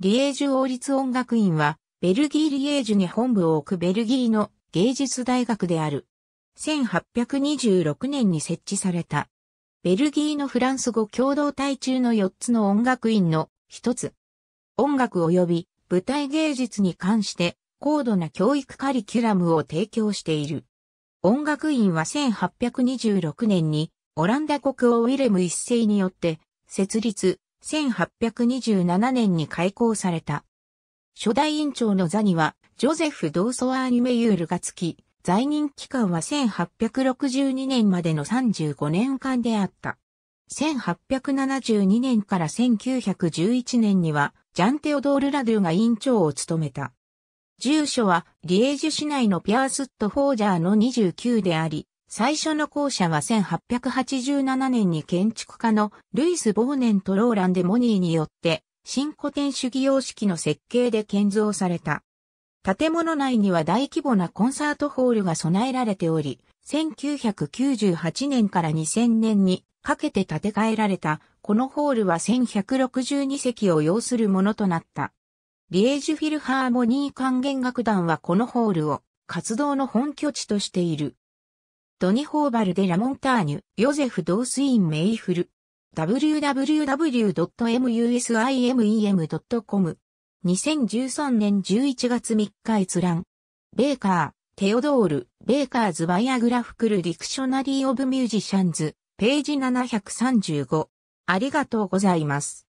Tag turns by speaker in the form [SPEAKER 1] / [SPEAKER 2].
[SPEAKER 1] リエージュ王立音楽院は、ベルギーリエージュに本部を置くベルギーの芸術大学である。1826年に設置された。ベルギーのフランス語共同体中の4つの音楽院の1つ。音楽及び舞台芸術に関して高度な教育カリキュラムを提供している。音楽院は1826年にオランダ国王ウィレム一世によって設立、1827年に開校された。初代院長の座には、ジョゼフ・ドーソアーニメユールがつき、在任期間は1862年までの35年間であった。1872年から1911年には、ジャン・テオドール・ラドゥが院長を務めた。住所は、リエージュ市内のピアースット・フォージャーの29であり、最初の校舎は1887年に建築家のルイス・ボーネンとローラン・デ・モニーによって新古典主義様式の設計で建造された。建物内には大規模なコンサートホールが備えられており、1998年から2000年にかけて建て替えられた、このホールは1162席を要するものとなった。リエージュフィルハーモニー管弦楽団はこのホールを活動の本拠地としている。ドニホーバルでラモンターニュ、ヨゼフ・ドースイン・メイフル。www.musimem.com 2013年11月3日閲覧。ベーカー、テオドール、ベーカーズ・バイアグラフクル・ディクショナリー・オブ・ミュージシャンズ、ページ735。ありがとうございます。